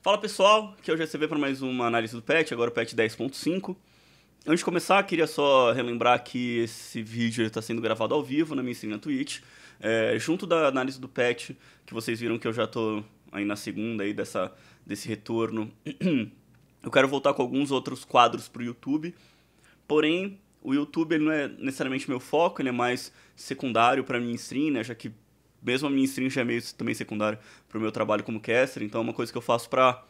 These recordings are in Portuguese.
Fala pessoal, que é o GCB para mais uma análise do patch, agora o patch 10.5. Antes de começar, queria só relembrar que esse vídeo está sendo gravado ao vivo na minha stream na Twitch. É, junto da análise do patch, que vocês viram que eu já estou aí na segunda aí dessa, desse retorno, eu quero voltar com alguns outros quadros para o YouTube. Porém, o YouTube ele não é necessariamente meu foco, ele é mais secundário para minha stream, né? já que mesmo a minha stream já é meio também secundária pro meu trabalho como caster, então é uma coisa que eu faço pra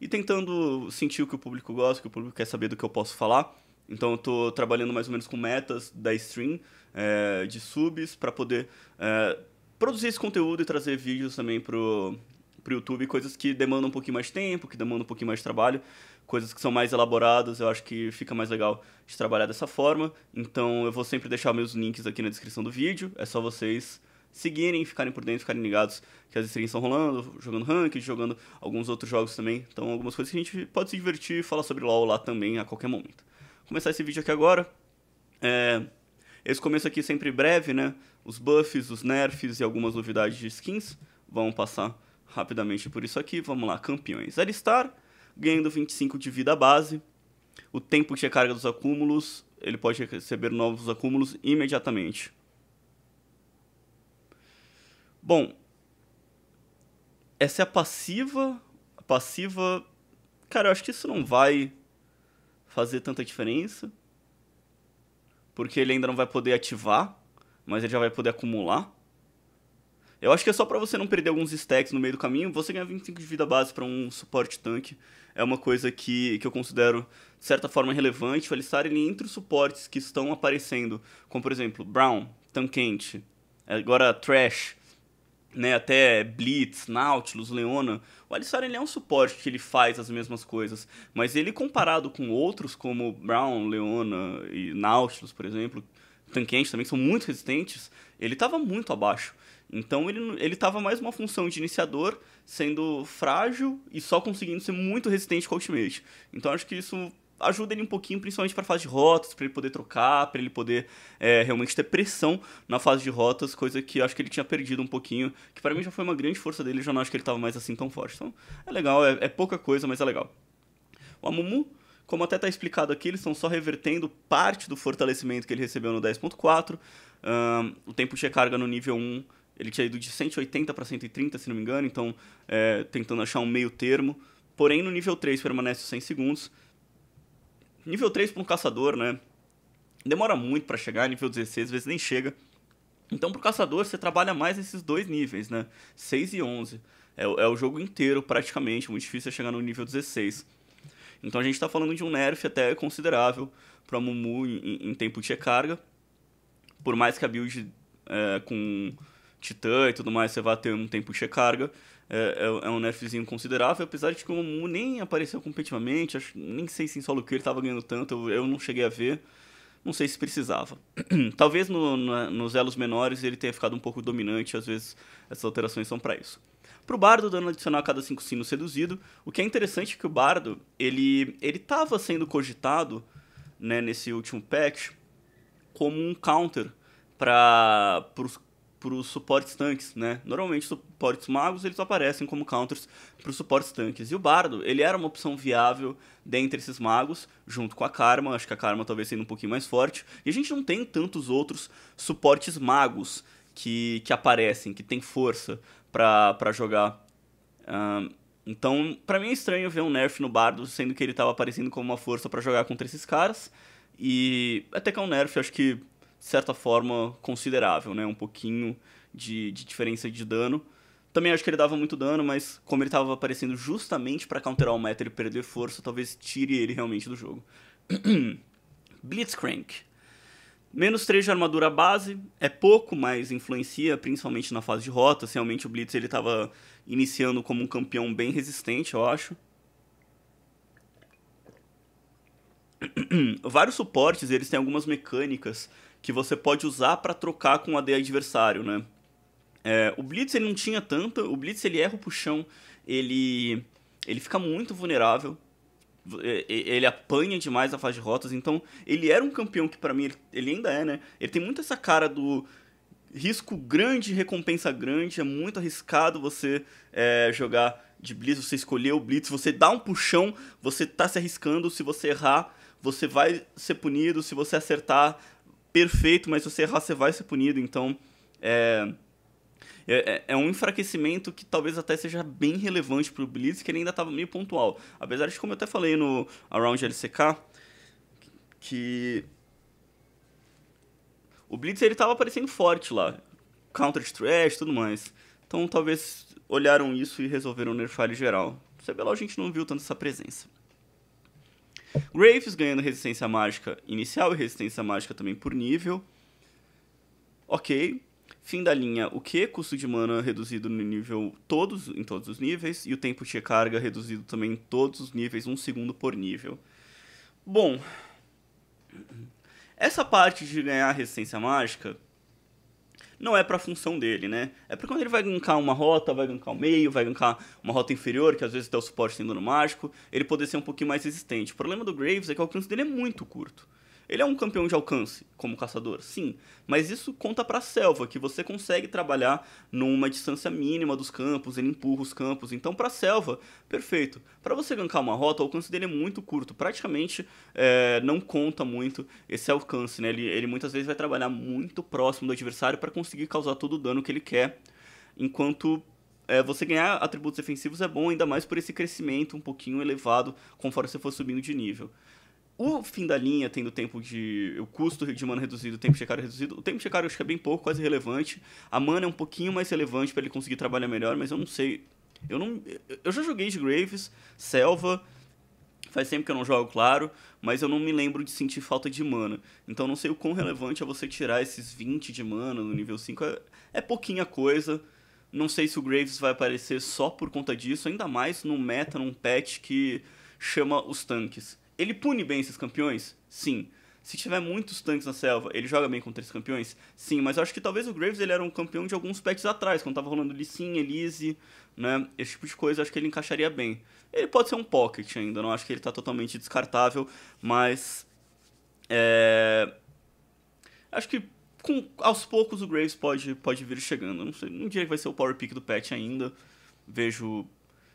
e tentando sentir o que o público gosta, o que o público quer saber do que eu posso falar. Então eu tô trabalhando mais ou menos com metas da stream, é, de subs, para poder é, produzir esse conteúdo e trazer vídeos também pro, pro YouTube, coisas que demandam um pouquinho mais de tempo, que demandam um pouquinho mais de trabalho, coisas que são mais elaboradas, eu acho que fica mais legal de trabalhar dessa forma. Então eu vou sempre deixar meus links aqui na descrição do vídeo, é só vocês seguirem, ficarem por dentro, ficarem ligados que as streams estão rolando, jogando ranked, jogando alguns outros jogos também. Então, algumas coisas que a gente pode se divertir e falar sobre LoL lá também a qualquer momento. Vou começar esse vídeo aqui agora. É... Esse começo aqui é sempre breve, né? Os buffs, os nerfs e algumas novidades de skins. Vamos passar rapidamente por isso aqui. Vamos lá, campeões. Alistar ganhando 25 de vida base. O tempo de recarga dos acúmulos, ele pode receber novos acúmulos imediatamente. Bom, essa é a passiva. A passiva. Cara, eu acho que isso não vai fazer tanta diferença. Porque ele ainda não vai poder ativar, mas ele já vai poder acumular. Eu acho que é só para você não perder alguns stacks no meio do caminho. Você ganha 25 de vida base para um suporte tanque. É uma coisa que, que eu considero, de certa forma, relevante. O Alistar, ele entre os suportes que estão aparecendo, como, por exemplo, Brown, Tanquente, agora Trash, né, até Blitz, Nautilus, Leona, o Alistar ele é um suporte que ele faz as mesmas coisas, mas ele comparado com outros como Brown, Leona e Nautilus, por exemplo, Tanquente também, que são muito resistentes, ele estava muito abaixo. Então ele, ele mais uma função de iniciador, sendo frágil e só conseguindo ser muito resistente com o ultimate. Então acho que isso ajuda ele um pouquinho, principalmente para fase de rotas, para ele poder trocar, para ele poder é, realmente ter pressão na fase de rotas, coisa que eu acho que ele tinha perdido um pouquinho, que para mim já foi uma grande força dele, já não acho que ele estava mais assim tão forte. Então, é legal, é, é pouca coisa, mas é legal. O Amumu como até está explicado aqui, eles estão só revertendo parte do fortalecimento que ele recebeu no 10.4. Um, o tempo de recarga no nível 1, ele tinha ido de 180 para 130, se não me engano, então é, tentando achar um meio termo. Porém, no nível 3 permanece 100 segundos. Nível 3 para um caçador, né? Demora muito para chegar, nível 16 às vezes nem chega. Então, para o caçador, você trabalha mais esses dois níveis, né? 6 e 11. É, é o jogo inteiro, praticamente. Muito difícil é chegar no nível 16. Então, a gente está falando de um nerf até considerável para Mumu em, em, tempo de recarga. Por mais que a build é, com Titã e tudo mais, você vá ter um tempo de recarga. É, é, é, um nerfzinho considerável, apesar de que o Momu nem apareceu competitivamente, acho, nem sei se em solo que ele estava ganhando tanto, eu, eu, não cheguei a ver, não sei se precisava. Talvez no, nos elos menores ele tenha ficado um pouco dominante, às vezes essas alterações são para isso. Pro Bardo, dando adicional a cada cinco sinos seduzido, o que é interessante é que o Bardo, ele, ele tava sendo cogitado, né, nesse último patch, como um counter para os para os suportes tanques, né? Normalmente suportes magos eles aparecem como counters para os suportes tanques. E o Bardo, ele era uma opção viável dentre esses magos, junto com a Karma, acho que a Karma talvez sendo um pouquinho mais forte. E a gente não tem tantos outros suportes magos que, que aparecem, que tem força para jogar. Um, então, para mim é estranho ver um nerf no Bardo, sendo que ele estava aparecendo como uma força para jogar contra esses caras. E até que é um nerf, acho que certa forma, considerável, né? Um pouquinho de, de diferença de dano. Também acho que ele dava muito dano, mas como ele estava aparecendo justamente para counterar o meta e perder força, talvez tire ele realmente do jogo. Blitzcrank. Menos 3 de armadura base, é pouco, mas influencia, principalmente na fase de rota. Realmente o Blitz ele estava iniciando como um campeão bem resistente, eu acho. Vários suportes, eles têm algumas mecânicas que você pode usar para trocar com o AD adversário, né? É, o Blitz ele não tinha tanta, o Blitz ele erra o puxão, ele, ele fica muito vulnerável, ele apanha demais a fase de rotas, então ele era um campeão que para mim, ele ainda é, né? Ele tem muito essa cara do risco grande, recompensa grande, é muito arriscado você é, jogar de Blitz, você escolher o Blitz, você dá um puxão, você tá se arriscando, se você errar, você vai ser punido, se você acertar, perfeito, mas se você errar, você vai ser punido. Então, é, é, é, é um enfraquecimento que talvez até seja bem relevante para o Blitz, que ele ainda estava meio pontual. Apesar de, como eu até falei no Around LCK, que o Blitz ele estava aparecendo forte lá. Counter Trash e tudo mais. Então talvez olharam isso e resolveram nerfar ele geral. vê CBLOL a gente não viu tanto essa presença. Graves ganhando resistência mágica inicial e resistência mágica também por nível. Ok. Fim da linha, o que? Custo de mana reduzido no nível todos, em todos os níveis. E o tempo de carga reduzido também em todos os níveis, um segundo por nível. Bom. Essa parte de ganhar resistência mágica não é para a função dele, né? É para quando ele vai gankar uma rota, vai gankar o meio, vai gankar uma rota inferior, que às vezes tem o suporte sendo no mágico, ele poder ser um pouquinho mais resistente. O problema do Graves é que o alcance dele é muito curto. Ele é um campeão de alcance como caçador, sim, mas isso conta para a selva, que você consegue trabalhar numa distância mínima dos campos, ele empurra os campos. Então, para a selva, perfeito. Para você gankar uma rota, o alcance dele é muito curto, praticamente é, não conta muito esse alcance, né? Ele, ele muitas vezes vai trabalhar muito próximo do adversário para conseguir causar todo o dano que ele quer. Enquanto é, você ganhar atributos defensivos é bom, ainda mais por esse crescimento um pouquinho elevado conforme você for subindo de nível. O fim da linha tendo tempo de. O custo de mana reduzido, o tempo de checário é reduzido. O tempo de checário eu acho que é bem pouco, quase relevante. A mana é um pouquinho mais relevante para ele conseguir trabalhar melhor, mas eu não sei. Eu não. Eu já joguei de Graves, Selva. Faz tempo que eu não jogo, claro, mas eu não me lembro de sentir falta de mana. Então não sei o quão relevante é você tirar esses 20 de mana no nível 5. É, é pouquinha coisa. Não sei se o Graves vai aparecer só por conta disso, ainda mais num meta, num patch que chama os tanques. Ele pune bem esses campeões? Sim. Se tiver muitos tanques na selva, ele joga bem contra esses campeões? Sim, mas eu acho que talvez o Graves ele era um campeão de alguns packs atrás, quando tava rolando Lissin, Elise, né? Esse tipo de coisa, eu acho que ele encaixaria bem. Ele pode ser um pocket ainda, não acho que ele tá totalmente descartável, mas. É. Acho que com, aos poucos o Graves pode, pode vir chegando. Não sei, não diria que vai ser o power pick do patch ainda. Vejo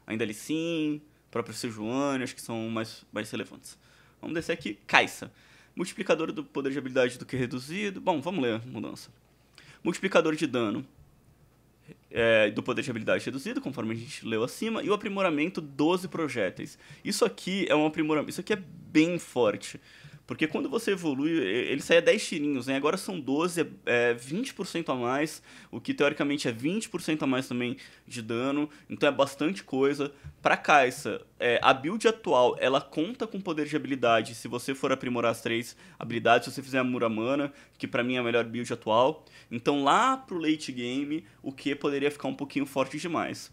ainda Lissin própria Sejuani, acho que são mais, mais relevantes. Vamos descer aqui, Caixa. Multiplicador do poder de habilidade do que reduzido. Bom, vamos ler a mudança. Multiplicador de dano é, do poder de habilidade reduzido, conforme a gente leu acima, e o aprimoramento 12 projéteis. Isso aqui é um aprimoramento. Isso aqui é bem forte. Porque quando você evolui, ele saia 10 tirinhos, né? Agora são 12, é 20% é a mais, o que teoricamente é 20% a mais também de dano, então é bastante coisa. Pra Caixa, é, a build atual, ela conta com poder de habilidade, se você for aprimorar as três habilidades, se você fizer a Muramana, que para mim é a melhor build atual. Então lá pro late game, o que poderia ficar um pouquinho forte demais.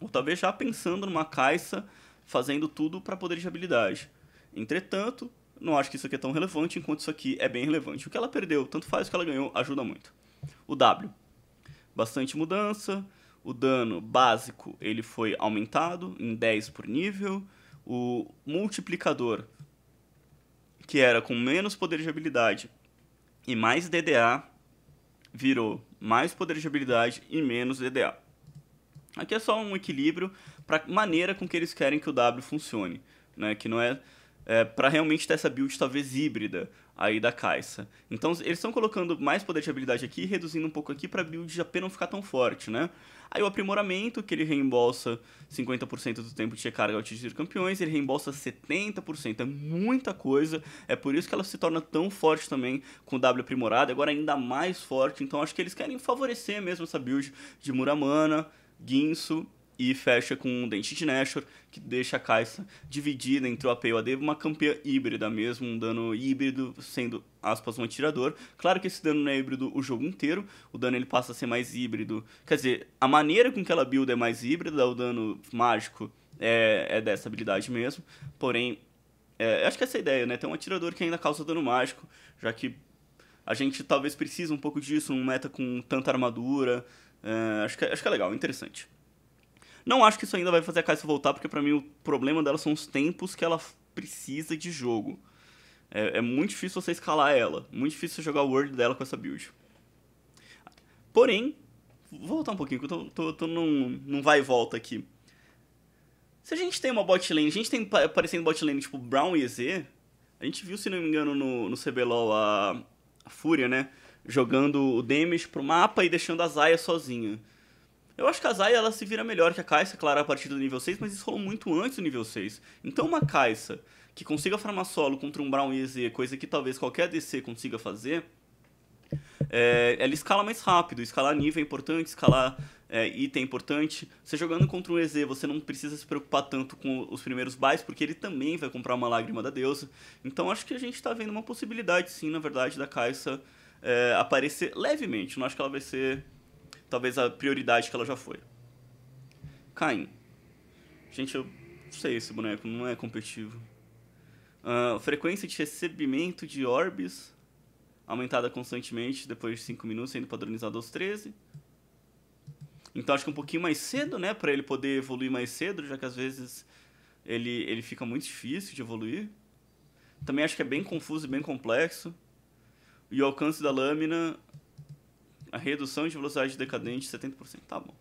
Ou talvez já pensando numa Caixa fazendo tudo para poder de habilidade. Entretanto, não acho que isso aqui é tão relevante, enquanto isso aqui é bem relevante. O que ela perdeu, tanto faz o que ela ganhou, ajuda muito. O W, bastante mudança. O dano básico ele foi aumentado em 10 por nível. O multiplicador, que era com menos poder de habilidade e mais DDA, virou mais poder de habilidade e menos DDA. Aqui é só um equilíbrio para a maneira com que eles querem que o W funcione, né? Que não é é, para realmente ter essa build talvez híbrida aí da Caixa. Então eles estão colocando mais poder de habilidade aqui, reduzindo um pouco aqui para build de AP não ficar tão forte, né? Aí o aprimoramento, que ele reembolsa 50% do tempo de recarga ao atingir campeões, ele reembolsa 70%, é muita coisa, é por isso que ela se torna tão forte também com o W aprimorado, agora ainda mais forte, então acho que eles querem favorecer mesmo essa build de Muramana, Guinso e fecha com um Dente de Nashor, que deixa a caixa dividida entre o AP e o AD, uma campeã híbrida mesmo, um dano híbrido sendo, aspas, um atirador. Claro que esse dano não é híbrido o jogo inteiro, o dano ele passa a ser mais híbrido, quer dizer, a maneira com que ela builda é mais híbrida, o dano mágico é, é dessa habilidade mesmo, porém, é, acho que essa é a ideia, né, tem um atirador que ainda causa dano mágico, já que a gente talvez precise um pouco disso um meta com tanta armadura, é, acho, que, é, acho que é legal, interessante. Não acho que isso ainda vai fazer a Kai'Sa voltar, porque para mim o problema dela são os tempos que ela precisa de jogo. É, é, muito difícil você escalar ela. Muito difícil jogar o Word dela com essa build. Porém, vou voltar um pouquinho, que eu tô, tô, tô num, num vai e volta aqui. Se a gente tem uma bot lane, a gente tem aparecendo bot lane tipo Brown e Z, a gente viu, se não me engano, no, no CBLOL a, a Fúria, né? Jogando o damage pro mapa e deixando a Zaya sozinha. Eu acho que a Zaya ela se vira melhor que a Caixa, claro, a partir do nível 6, mas isso rolou muito antes do nível 6. Então uma Caixa que consiga farmar solo contra um Brown e EZ, coisa que talvez qualquer DC consiga fazer, é, ela escala mais rápido, escalar nível é importante, escalar é, item é importante. Você jogando contra um EZ, você não precisa se preocupar tanto com os primeiros buys, porque ele também vai comprar uma lágrima da deusa. Então acho que a gente está vendo uma possibilidade, sim, na verdade, da Caixa é, aparecer levemente. Não acho que ela vai ser talvez a prioridade que ela já foi. Caim. Gente, eu não sei esse boneco, não é competitivo. Uh, frequência de recebimento de orbes aumentada constantemente depois de 5 minutos, sendo padronizado aos 13. Então acho que um pouquinho mais cedo, né? para ele poder evoluir mais cedo, já que às vezes ele, ele fica muito difícil de evoluir. Também acho que é bem confuso e bem complexo. E o alcance da lâmina a redução de velocidade decadente 70%. Tá bom.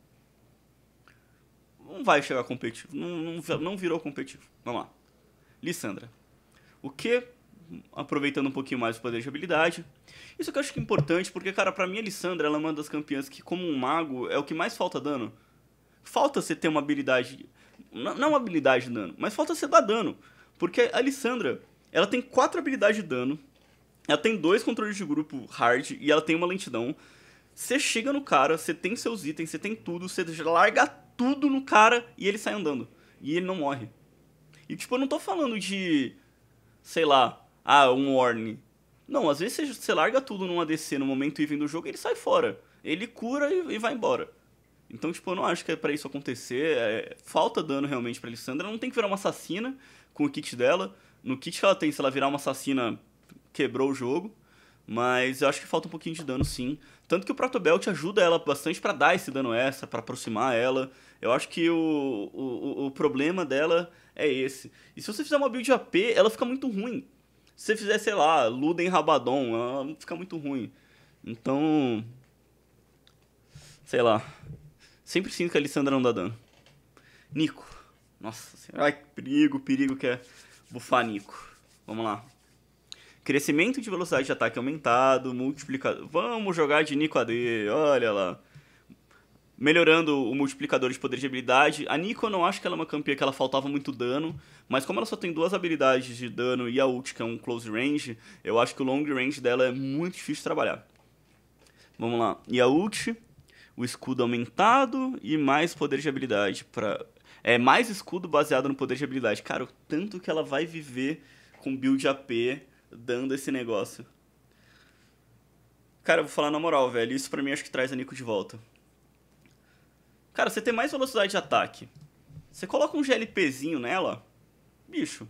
Não vai chegar competitivo. Não, não, não virou competitivo. Vamos lá. Lissandra. O que, aproveitando um pouquinho mais o poder de habilidade, isso que eu acho que é importante, porque, cara, pra mim a Lissandra ela é uma das campeãs que, como um mago, é o que mais falta dano. Falta você ter uma habilidade. Não uma habilidade de dano, mas falta você dar dano. Porque a Lissandra, ela tem quatro habilidades de dano. Ela tem dois controles de grupo hard e ela tem uma lentidão. Você chega no cara, você tem seus itens, você tem tudo, você larga tudo no cara e ele sai andando. E ele não morre. E tipo, eu não tô falando de. sei lá, ah, um warning. Não, às vezes você, larga tudo num ADC no momento even do jogo e ele sai fora. Ele cura e, e vai embora. Então, tipo, eu não acho que é pra isso acontecer. É, falta dano realmente pra Alessandra. Ela não tem que virar uma assassina com o kit dela. No kit que ela tem, se ela virar uma assassina, quebrou o jogo. Mas eu acho que falta um pouquinho de dano sim. Tanto que o Protobelt ajuda ela bastante para dar esse dano essa, para aproximar ela. Eu acho que o, o, o problema dela é esse. E se você fizer uma build AP, ela fica muito ruim. Se você fizer, sei lá, Luden Rabadon, ela fica muito ruim. Então. Sei lá. Sempre sinto que a Alessandra não dá dano. Nico. Nossa senhora. Ai, perigo, perigo que é bufar Nico. Vamos lá. Crescimento de velocidade de ataque aumentado, multiplicador. Vamos jogar de Nico AD, olha lá. Melhorando o multiplicador de poder de habilidade. A Nico eu não acho que ela é uma campeã que ela faltava muito dano, mas como ela só tem duas habilidades de dano e a ult, que é um close range, eu acho que o long range dela é muito difícil de trabalhar. Vamos lá. E a ult, o escudo aumentado e mais poder de habilidade para é mais escudo baseado no poder de habilidade. Cara, o tanto que ela vai viver com build AP dando esse negócio. Cara, eu vou falar na moral, velho. Isso pra mim acho que traz a Nico de volta. Cara, você tem mais velocidade de ataque. Você coloca um GLPzinho nela. Bicho.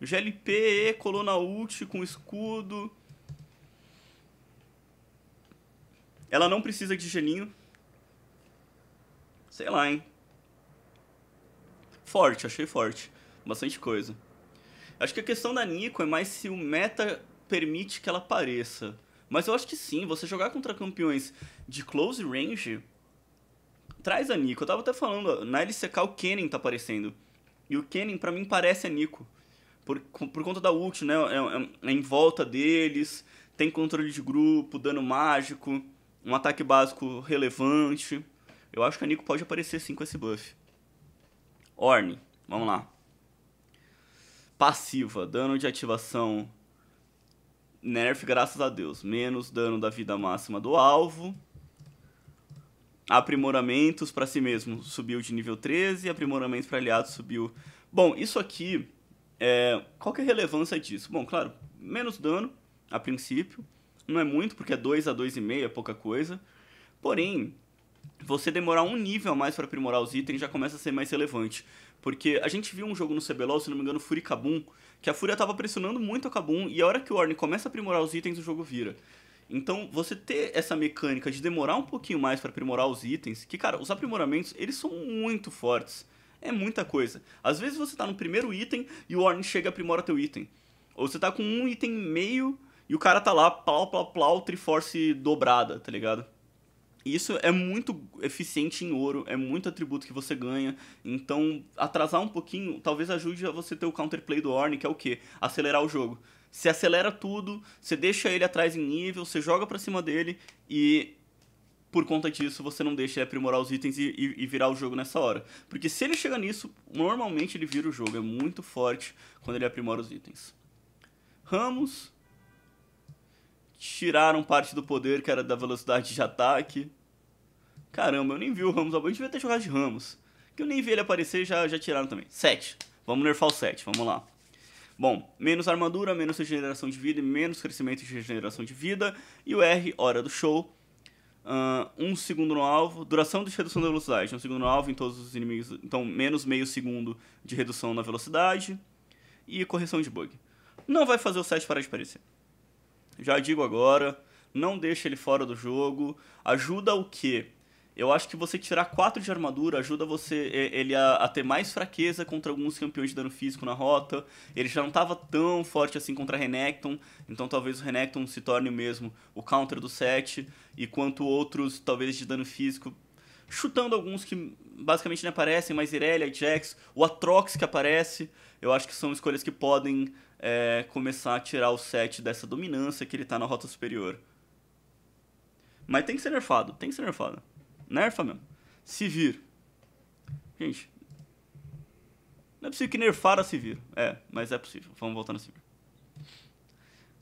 GLP, coluna ult com escudo. Ela não precisa de geninho. Sei lá, hein. Forte, achei forte. Bastante coisa. Acho que a questão da Nico é mais se o meta permite que ela apareça. Mas eu acho que sim, você jogar contra campeões de close range traz a Nico. Eu tava até falando, na LCK o Kennen tá aparecendo. E o Kennen, para mim, parece a Nico. Por, por conta da ult, né? É, é, é em volta deles, tem controle de grupo, dano mágico, um ataque básico relevante. Eu acho que a Nico pode aparecer sim com esse buff. Orne, vamos lá. Passiva, dano de ativação nerf, graças a Deus. Menos dano da vida máxima do alvo. Aprimoramentos para si mesmo subiu de nível 13, aprimoramentos para aliados subiu. Bom, isso aqui, é... qual que é a relevância disso? Bom, claro, menos dano a princípio, não é muito, porque é 2 a 2,5, é pouca coisa. Porém, você demorar um nível a mais para aprimorar os itens já começa a ser mais relevante. Porque a gente viu um jogo no CBLOL, se não me engano, Fúria que a Fúria tava pressionando muito a Kabum, e a hora que o Ornn começa a aprimorar os itens, o jogo vira. Então, você ter essa mecânica de demorar um pouquinho mais para aprimorar os itens, que, cara, os aprimoramentos, eles são muito fortes. É muita coisa. Às vezes você tá no primeiro item e o Orne chega e aprimora teu item. Ou você tá com um item meio e o cara tá lá, plau, plau, plau, Triforce dobrada, tá ligado? Isso é muito eficiente em ouro, é muito atributo que você ganha. Então, atrasar um pouquinho talvez ajude a você ter o counterplay do Orne, que é o quê? Acelerar o jogo. Você acelera tudo, você deixa ele atrás em nível, você joga pra cima dele e por conta disso você não deixa ele aprimorar os itens e, e, e, virar o jogo nessa hora. Porque se ele chega nisso, normalmente ele vira o jogo, é muito forte quando ele aprimora os itens. Ramos tiraram parte do poder que era da velocidade de ataque. Caramba, eu nem vi o Ramos. A gente devia ter jogado de Ramos. Que eu nem vi ele aparecer já, já tiraram também. 7. Vamos nerfar o 7, vamos lá. Bom, menos armadura, menos regeneração de vida e menos crescimento de regeneração de vida. E o R, hora do show. Uh, um segundo no alvo, duração de redução da velocidade. Um segundo no alvo em todos os inimigos. Então, menos meio segundo de redução na velocidade. E correção de bug. Não vai fazer o 7 parar de aparecer. Já digo agora, não deixa ele fora do jogo. Ajuda o que? Eu acho que você tirar 4 de armadura ajuda você ele a, a, ter mais fraqueza contra alguns campeões de dano físico na rota. Ele já não estava tão forte assim contra Renekton, então talvez o Renekton se torne mesmo o counter do set, e quanto outros, talvez de dano físico, chutando alguns que basicamente não aparecem, mas Irelia, Jax, o Atrox que aparece, eu acho que são escolhas que podem é, começar a tirar o set dessa dominância que ele está na rota superior. Mas tem que ser nerfado, tem que ser nerfado. Nerfa mesmo. Se vir. Gente. Não é possível que nerfara a se vir. É, mas é possível. Vamos voltar no se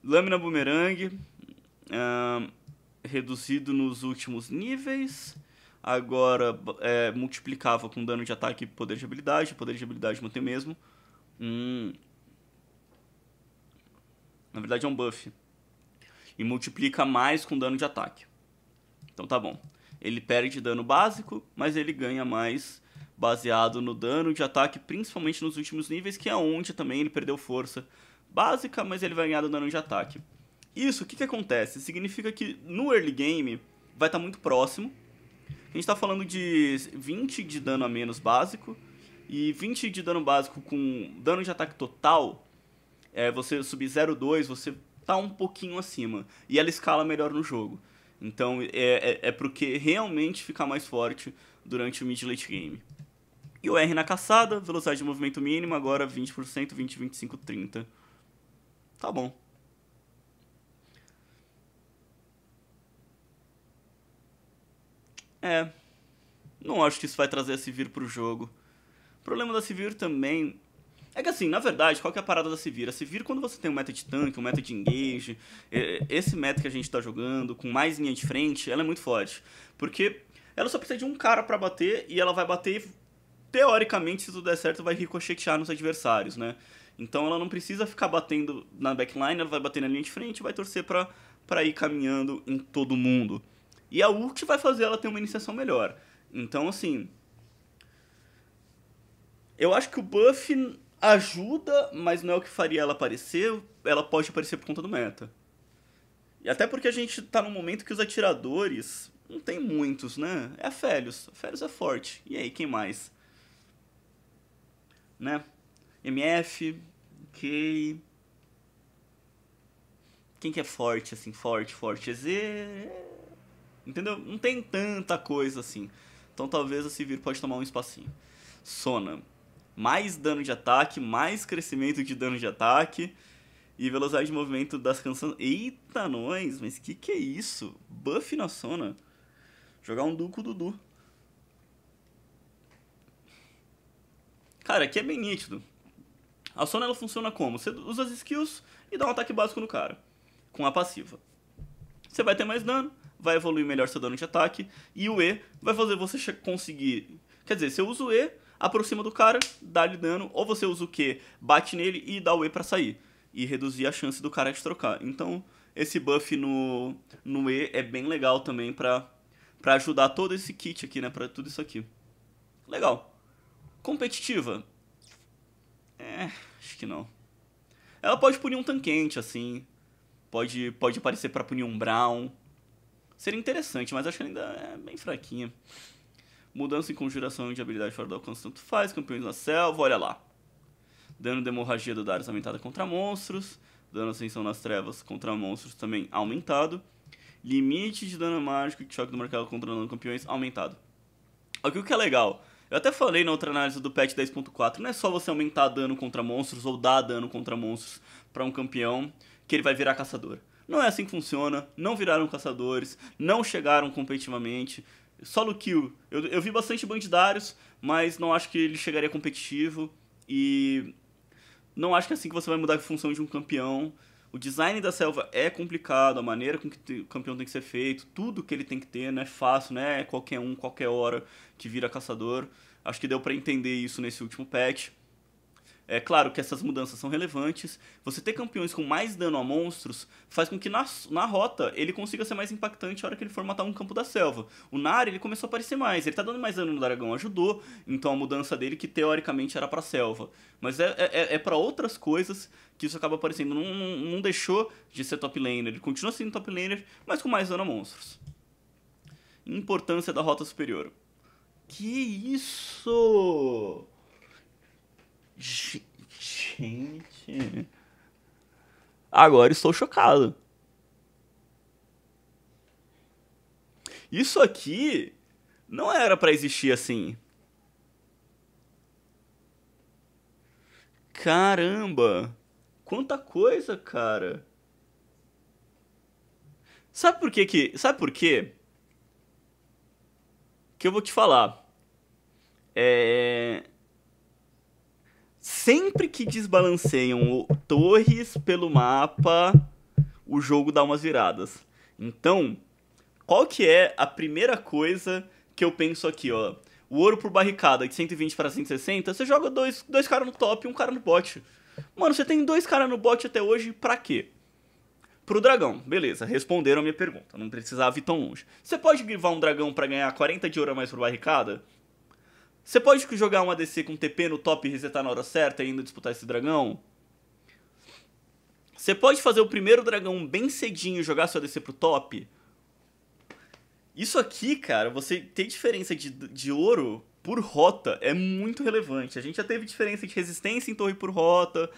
Lâmina bumerangue. Hum, reduzido nos últimos níveis. Agora é, multiplicava com dano de ataque e poder de habilidade. Poder de habilidade mantém mesmo. Hum. Na verdade é um buff. E multiplica mais com dano de ataque. Então tá bom. Ele perde dano básico, mas ele ganha mais baseado no dano de ataque, principalmente nos últimos níveis, que é onde também ele perdeu força básica, mas ele vai ganhar do dano de ataque. Isso, o que, que acontece? Significa que no early game vai estar tá muito próximo. A gente está falando de 20 de dano a menos básico, e 20 de dano básico com dano de ataque total, é, você subir 0,2, você tá um pouquinho acima. E ela escala melhor no jogo. Então é, é, é porque realmente fica mais forte durante o mid-late game. E o R na caçada, velocidade de movimento mínima, agora 20%, 20, 25, 30. Tá bom. É. Não acho que isso vai trazer a Sivir pro jogo. O problema da Sivir também é que assim, na verdade, qual que é a parada da Sivir? A Sivir, quando você tem um meta de tanque, um meta de engage, esse meta que a gente tá jogando, com mais linha de frente, ela é muito forte. Porque ela só precisa de um cara para bater e ela vai bater teoricamente, se tudo der certo, vai ricochetear nos adversários, né? Então ela não precisa ficar batendo na backline, ela vai bater na linha de frente e vai torcer pra, pra ir caminhando em todo mundo. E a ult vai fazer ela ter uma iniciação melhor. Então, assim. Eu acho que o buff ajuda, mas não é o que faria ela aparecer. Ela pode aparecer por conta do meta. E até porque a gente tá num momento que os atiradores não tem muitos, né? É a Félios. A Félios é forte. E aí, quem mais? Né? MF, K. Quem que é forte, assim? Forte, forte. EZ. Entendeu? Não tem tanta coisa assim. Então talvez a Civil pode tomar um espacinho. Sona mais dano de ataque, mais crescimento de dano de ataque e velocidade de movimento das canções. Eita, nós, mas que que é isso? Buff na sona? Jogar um duco Dudu. Cara, aqui é bem nítido. A Sona ela funciona como? Você usa as skills e dá um ataque básico no cara, com a passiva. Você vai ter mais dano, vai evoluir melhor seu dano de ataque, e o E vai fazer você conseguir. Quer dizer, você usa o E, aproxima do cara, dá-lhe dano, ou você usa o Q, bate nele e dá o E para sair. E reduzir a chance do cara de trocar. Então, esse buff no, no E é bem legal também pra, pra ajudar todo esse kit aqui, né? Pra tudo isso aqui. Legal. Competitiva. É, acho que não. Ela pode punir um tanquente, assim. Pode, pode aparecer para punir um Brown. Seria interessante, mas acho que ainda é bem fraquinha. Mudança em conjuração de habilidade fora do alcance tanto faz. Campeões na selva, olha lá. Dano de hemorragia do Darius aumentado contra monstros. Dano ascensão nas trevas contra monstros também aumentado. Limite de dano mágico e choque do mercado não campeões aumentado. Aqui o que é legal. Eu até falei na outra análise do patch 10.4, não é só você aumentar dano contra monstros ou dar dano contra monstros para um campeão que ele vai virar caçador. Não é assim que funciona, não viraram caçadores, não chegaram competitivamente, solo kill. Eu, eu vi bastante Bandidários, mas não acho que ele chegaria competitivo. E não acho que é assim que você vai mudar a função de um campeão. O design da selva é complicado, a maneira com que o campeão tem que ser feito, tudo que ele tem que ter, não é fácil, né? É qualquer um, qualquer hora que vira caçador. Acho que deu para entender isso nesse último patch. É claro que essas mudanças são relevantes. Você ter campeões com mais dano a monstros faz com que na, na rota ele consiga ser mais impactante na hora que ele for matar um campo da selva. O Nari, ele começou a aparecer mais. Ele tá dando mais dano no dragão, ajudou. Então a mudança dele, que teoricamente era pra selva. Mas é, é, é, é para outras coisas que isso acaba aparecendo. Não, não, não, deixou de ser top laner. Ele continua sendo top laner, mas com mais dano a monstros. Importância da rota superior. Que isso! Gente. Agora estou chocado. Isso aqui não era para existir assim. Caramba! Quanta coisa, cara. Sabe por que que, sabe por quê? Que eu vou te falar. É sempre que desbalanceiam torres pelo mapa, o jogo dá umas viradas. Então, qual que é a primeira coisa que eu penso aqui, ó? O ouro por barricada de 120 para 160, você joga dois, dois caras no top e um cara no bot. Mano, você tem dois caras no bot até hoje, pra quê? Pro dragão, beleza, responderam a minha pergunta, não precisava ir tão longe. Você pode grivar um dragão para ganhar 40 de ouro a mais por barricada? Você pode jogar um ADC com TP no top e resetar na hora certa e ainda disputar esse dragão? Você pode fazer o primeiro dragão bem cedinho e jogar seu ADC pro top? Isso aqui, cara, você tem diferença de, de ouro por rota é muito relevante. A gente já teve diferença de resistência em torre por rota,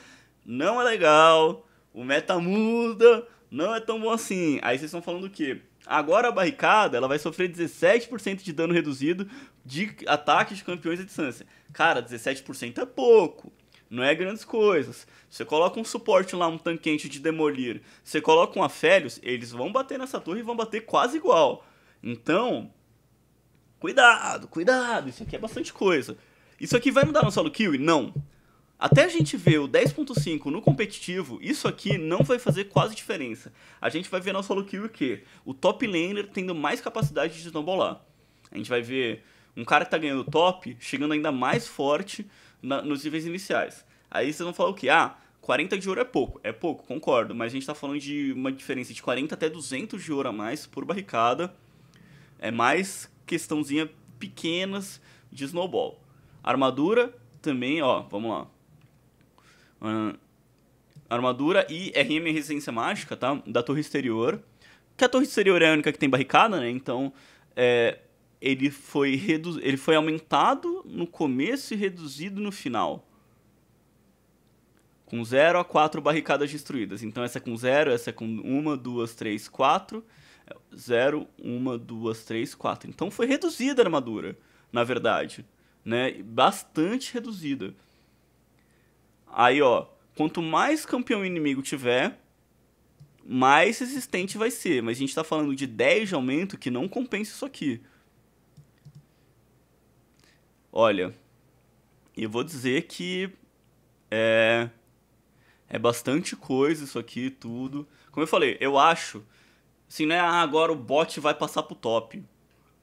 não é legal, o meta muda, não é tão bom assim. Aí vocês estão falando o quê? Agora a barricada, ela vai sofrer 17% de dano reduzido de ataques de campeões à distância. Cara, 17% é pouco. Não é grandes coisas. Você coloca um suporte lá, um tanquente de demolir. Você coloca um Afélios, eles vão bater nessa torre e vão bater quase igual. Então, cuidado, cuidado. Isso aqui é bastante coisa. Isso aqui vai mudar no solo kill? Não. Até a gente ver o 10.5 no competitivo, isso aqui não vai fazer quase diferença. A gente vai ver na solo queue o quê? O top laner tendo mais capacidade de snowballar. A gente vai ver um cara que está ganhando top chegando ainda mais forte na, nos níveis iniciais. Aí vocês vão falar o quê? Ah, 40 de ouro é pouco. É pouco, concordo, mas a gente está falando de uma diferença de 40 até 200 de ouro a mais por barricada. É mais questãozinha pequenas de snowball. Armadura também, ó, vamos lá Uh, armadura e RM resistência mágica, tá? Da torre exterior. Que a torre exterior é a única que tem barricada, né? Então, é, ele, foi redu ele foi aumentado no começo e reduzido no final. Com 0 a 4 barricadas destruídas. Então, essa é com 0, essa é com 1, 2, 3, 4. 0, 1, 2, 3, 4. Então, foi reduzida a armadura, na verdade. Né? Bastante reduzida. Aí, ó, quanto mais campeão inimigo tiver, mais resistente vai ser. Mas a gente tá falando de 10 de aumento que não compensa isso aqui. Olha, eu vou dizer que é, é bastante coisa isso aqui, tudo. Como eu falei, eu acho, assim, não é ah, agora o bot vai passar pro top.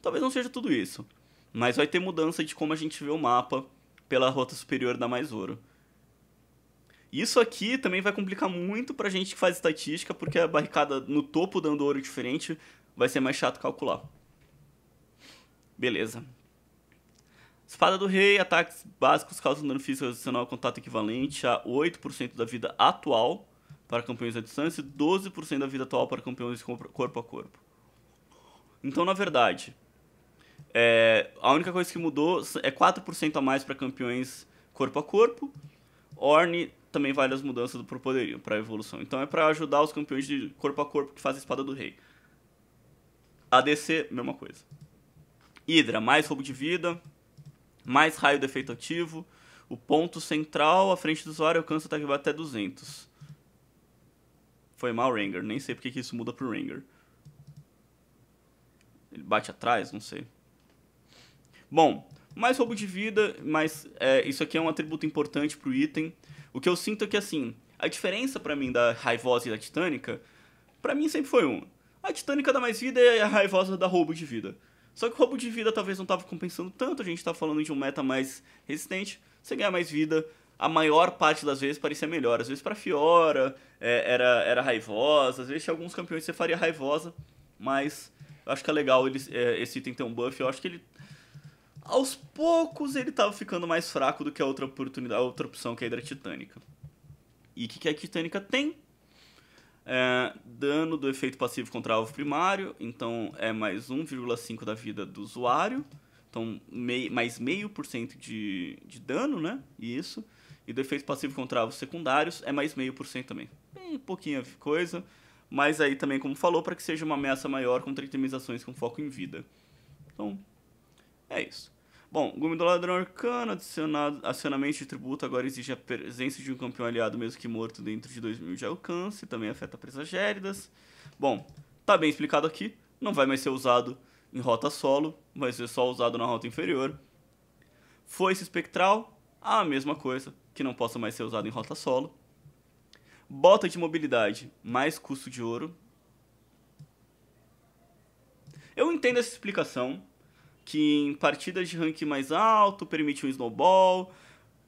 Talvez não seja tudo isso. Mas vai ter mudança de como a gente vê o mapa pela rota superior da Mais Ouro. Isso aqui também vai complicar muito pra gente que faz estatística, porque a barricada no topo dando ouro diferente vai ser mais chato calcular. Beleza. Espada do Rei, ataques básicos causam dano físico adicional ao contato equivalente a 8% da vida atual para campeões à distância e 12% da vida atual para campeões corpo a corpo. Então, na verdade, é, a única coisa que mudou é 4% a mais para campeões corpo a corpo. Orne também vale as mudanças do poderio, para a evolução. Então é para ajudar os campeões de corpo a corpo que fazem a espada do rei. ADC, mesma coisa. Hydra, mais roubo de vida, mais raio de efeito ativo. O ponto central à frente do usuário alcança ataque até 200. Foi mal, Ranger. Nem sei porque que isso muda pro Ranger. Ele bate atrás? Não sei. Bom, mais roubo de vida, mas é, isso aqui é um atributo importante pro item. O que eu sinto é que, assim, a diferença para mim da raivosa e da titânica, para mim sempre foi uma. A titânica dá mais vida e a raivosa dá roubo de vida. Só que o roubo de vida talvez não tava compensando tanto, a gente tá falando de um meta mais resistente, você ganha mais vida, a maior parte das vezes parecia melhor. Às vezes para Fiora é, era, era raivosa, às vezes tinha alguns campeões que você faria raivosa, mas eu acho que é legal eles, é, esse item ter um buff. Eu acho que ele aos poucos ele estava ficando mais fraco do que a outra oportunidade, a outra opção que é a Hidra Titânica. E o que, que a Titânica tem? É, dano do efeito passivo contra alvo primário, então é mais 1,5 da vida do usuário, então mei, mais meio por cento de, de dano, né? Isso. E do efeito passivo contra alvos secundários é mais meio por cento também. Bem pouquinha coisa, mas aí também, como falou, para que seja uma ameaça maior contra itemizações com foco em vida. Então, é isso. Bom, Gume do Ladrão Arcano, adicionado, acionamento de tributo agora exige a presença de um campeão aliado, mesmo que morto, dentro de 2000 de alcance, também afeta presas Bom, tá bem explicado aqui, não vai mais ser usado em rota solo, vai ser só usado na rota inferior. esse espectral, a mesma coisa, que não possa mais ser usado em rota solo. Bota de mobilidade, mais custo de ouro. Eu entendo essa explicação, que em partidas de ranking mais alto permite um snowball,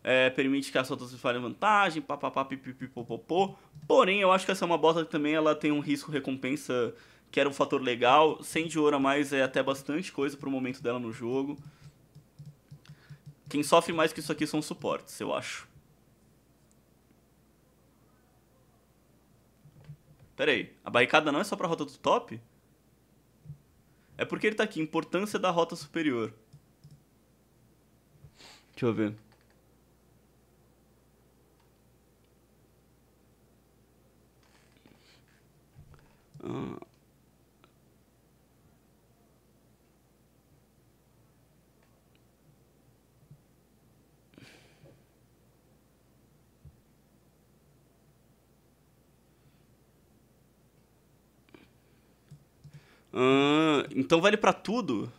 é, permite que as outras falem vantagem, papapá, pipipipopopô. Porém, eu acho que essa é uma bota que também ela tem um risco-recompensa que era um fator legal. 100 de ouro a mais é até bastante coisa pro momento dela no jogo. Quem sofre mais que isso aqui são os suportes, eu acho. Peraí, a barricada não é só pra rota do top? É porque ele tá aqui, importância da rota superior. Deixa eu ver. Ah. Ah, então vale para tudo?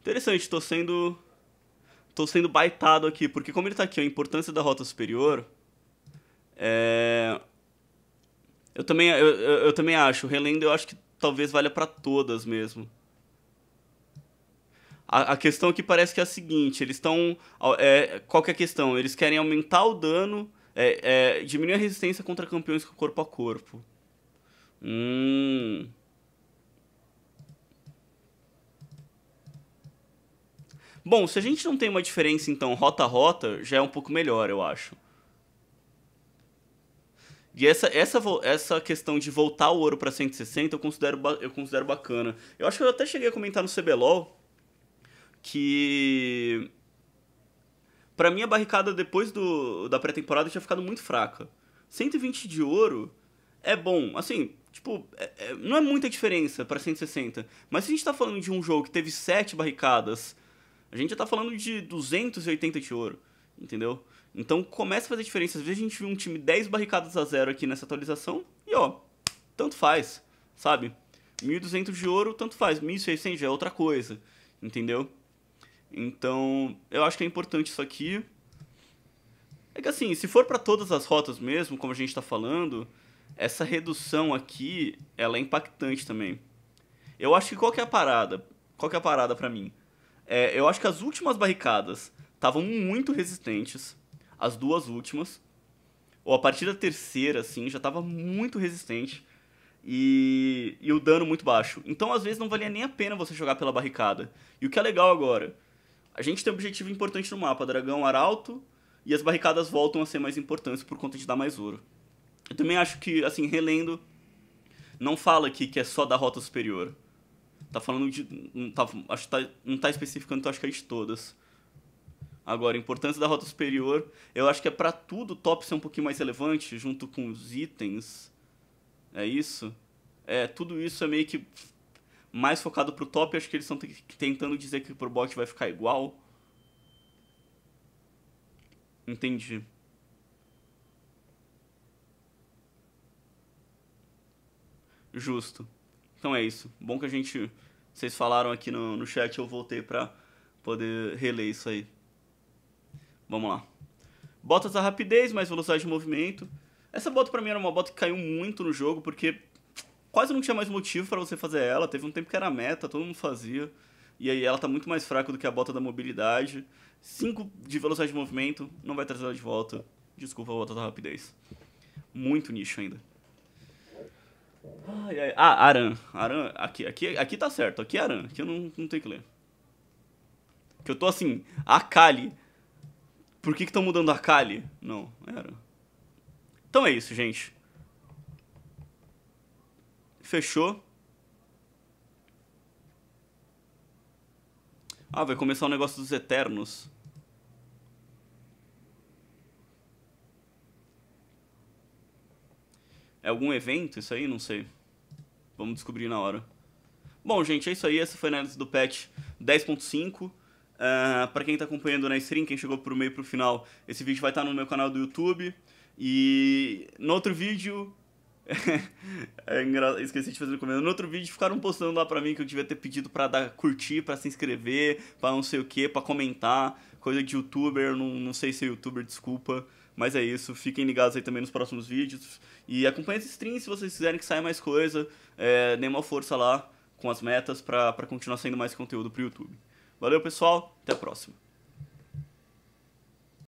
Interessante, estou sendo tô sendo baitado aqui, porque como ele está aqui, a importância da rota superior, é... eu também eu, eu, eu, também acho, relendo eu acho que talvez valha para todas mesmo. A, a, questão aqui parece que é a seguinte, eles estão é, qual é a questão? Eles querem aumentar o dano é, é, diminui a resistência contra campeões com corpo a corpo. Hum. Bom, se a gente não tem uma diferença, então, rota-rota, a já é um pouco melhor, eu acho. E essa, essa, essa questão de voltar o ouro para 160 eu considero, eu considero bacana. Eu acho que eu até cheguei a comentar no CBLOL que para mim, a barricada depois do, da pré-temporada tinha ficado muito fraca. 120 de ouro é bom. Assim, tipo, é, é, não é muita diferença para 160. Mas se a gente tá falando de um jogo que teve 7 barricadas, a gente já tá falando de 280 de ouro, entendeu? Então começa a fazer diferença. Às vezes a gente viu um time 10 barricadas a zero aqui nessa atualização e ó, tanto faz, sabe? 1.200 de ouro, tanto faz. 1.600 já é outra coisa, entendeu? Então, eu acho que é importante isso aqui. É que assim, se for para todas as rotas mesmo, como a gente está falando, essa redução aqui, ela é impactante também. Eu acho que qual que é a parada? Qual que é a parada para mim? É, eu acho que as últimas barricadas estavam muito resistentes, as duas últimas, ou a partir da terceira, assim, já estava muito resistente e, e o dano muito baixo. Então, às vezes, não valia nem a pena você jogar pela barricada. E o que é legal agora? A gente tem um objetivo importante no mapa, dragão, arauto, e as barricadas voltam a ser mais importantes por conta de dar mais ouro. Eu também acho que, assim, relendo, não fala aqui que é só da rota superior. Tá falando de. Não tá, acho que tá, não tá especificando, então acho que é de todas. Agora, a importância da rota superior, eu acho que é para tudo o top ser um pouquinho mais relevante, junto com os itens. É isso? É, tudo isso é meio que mais focado pro top, acho que eles estão tentando dizer que pro bot vai ficar igual. Entendi. Justo. Então é isso. Bom que a gente. Vocês falaram aqui no, no chat, eu voltei pra poder reler isso aí. Vamos lá. Botas a rapidez, mais velocidade de movimento. Essa bota pra mim era uma bota que caiu muito no jogo, porque quase não tinha mais motivo para você fazer ela. Teve um tempo que era meta, todo mundo fazia. E aí ela tá muito mais fraca do que a bota da mobilidade. 5 de velocidade de movimento, não vai trazer ela de volta. Desculpa a bota da rapidez. Muito nicho ainda. Ai, ai. Ah, Aran. Aran, aqui, aqui, aqui tá certo. Aqui é Aran, aqui eu não, não tenho que ler. Que eu tô assim, a Kali. Por que que estão mudando a Kali? Não, era. É então é isso, gente. Fechou. Ah, vai começar o negócio dos Eternos. É algum evento isso aí? Não sei. Vamos descobrir na hora. Bom, gente, é isso aí. Essa foi a análise do patch 10.5. Uh, para quem está acompanhando na stream, quem chegou pro meio pro final, esse vídeo vai estar tá no meu canal do YouTube. E no outro vídeo é engra... Esqueci de fazer o comentário. No outro vídeo ficaram postando lá pra mim que eu devia ter pedido pra dar curtir, pra se inscrever, pra não sei o que, pra comentar. Coisa de youtuber, não, não sei se é youtuber, desculpa. Mas é isso, fiquem ligados aí também nos próximos vídeos. E acompanhe esse stream se vocês quiserem que saia mais coisa. É, dê uma força lá com as metas pra, pra continuar saindo mais conteúdo pro YouTube. Valeu, pessoal. Até a próxima.